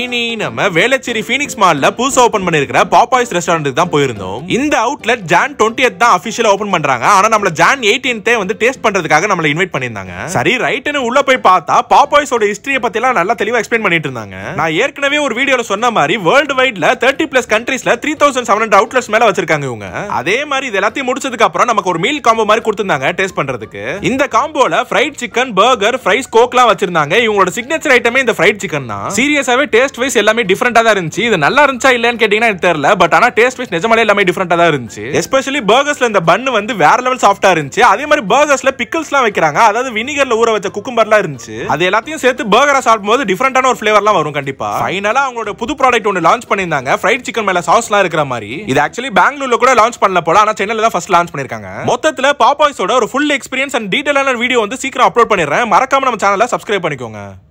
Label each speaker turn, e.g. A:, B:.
A: இனி நம்ம வேளச்சேரி ஃபீனிக்ஸ் மால்ல புதுசா ஓபன் பண்ணிருக்கிற பாப்பாய்ஸ் ரெஸ்டாரண்ட்டுக்கு தான் போயிருந்தோம் இந்த அவுட்லெட் ஜான் டுவெண்ட்டி தான் அபிஷியலா ஓபன் பண்றாங்க ஆனா நம்மள ஜான் எயிட்டீன்த்தே வந்து டேஸ்ட் பண்றதுக்காக நம்மள இன்வைட் பண்ணியிருந்தாங்க சரி ரைட்டுன்னு உள்ள போய் பார்த்தா பாப்பாய்ஸோட ஹிஸ்டரியை பத்தி எல்லாம் நல்லா தெளிவா எக்ஸ்பிளைன் பண்ணிட்டு இருந்தாங்க நான் ஏற்கனவே ஒரு வீடியோல சொன்ன மாதிரி வேர்ல்டு வைட்ல தேர்ட்டி பிளஸ் கண்ட்ரீஸ்ல three thousand seven hundred outlets மேல வச்சிருக்காங்க இவங்க அதே மாதிரி இது எல்லாத்தையும் முடிச்சதுக்கு அப்புறம் நமக்கு ஒரு மீல் காம்போ மாதிரி கொடுத்திருந்தாங்க டேஸ்ட் பண்றதுக்கு இந்த காம்போல ஃப்ரைட் சிக்கன் பர்கர் ஃப்ரைஸ் கோக்லாம் வச்சிருந்தாங்க இவங்களோட சிக்னேச்சர் ஐட்டமே இந்த ஃப்ரைட் சிக்கன் தான் சீரியஸாவே எல்லாமே டேஸ்ட் வைஸ் எல்லாமே டிஃபரெண்டாக தான் இருந்துச்சு இது நல்லா இருந்துச்சா இல்லையான்னு கேட்டிங்கன்னா எனக்கு தெரியல பட் ஆனால் டேஸ்ட் வைஸ் நிஜமாலே எல்லாமே டிஃபரெண்டாக தான் இருந்துச்சு எஸ்பெஷலி பர்கர்ஸில் இந்த பண்ணு வந்து வேற லெவல் சாஃப்ட்டாக இருந்துச்சு அதே மாதிரி பர்கர்ஸில் பிக்கிள்ஸ்லாம் வைக்கிறாங்க அதாவது வினிகரில் ஊற வச்ச குக்கும்பர்லாம் இருந்துச்சு அது எல்லாத்தையும் சேர்த்து பர்கரை போது டிஃப்ரெண்டான ஒரு ஃப்ளேவர்லாம் வரும் கண்டிப்பாக ஃபைனலாக அவங்களோட புது ப்ராடக்ட் ஒன்று லான்ச் பண்ணியிருந்தாங்க ஃப்ரைட் சிக்கன் மேலே சாஸ்லாம் இருக்கிற மாதிரி இது ஆக்சுவலி பெங்களூர்ல கூட லான்ச் பண்ணல போல ஆனால் சென்னையில் தான் ஃபர்ஸ்ட் லான்ச் பண்ணியிருக்காங்க மொத்தத்தில் பாப்பாய்ஸோட ஒரு ஃபுல் எக்ஸ்பீரியன்ஸ் அண்ட் டீட்டெயிலான வீடியோ வந்து சீக்கிரம் அப்லோட் பண்ணிடுறேன் மறக்காம நம்ம சேனலை சப்ஸ்கிரைப் பண்ணிக்கோங்க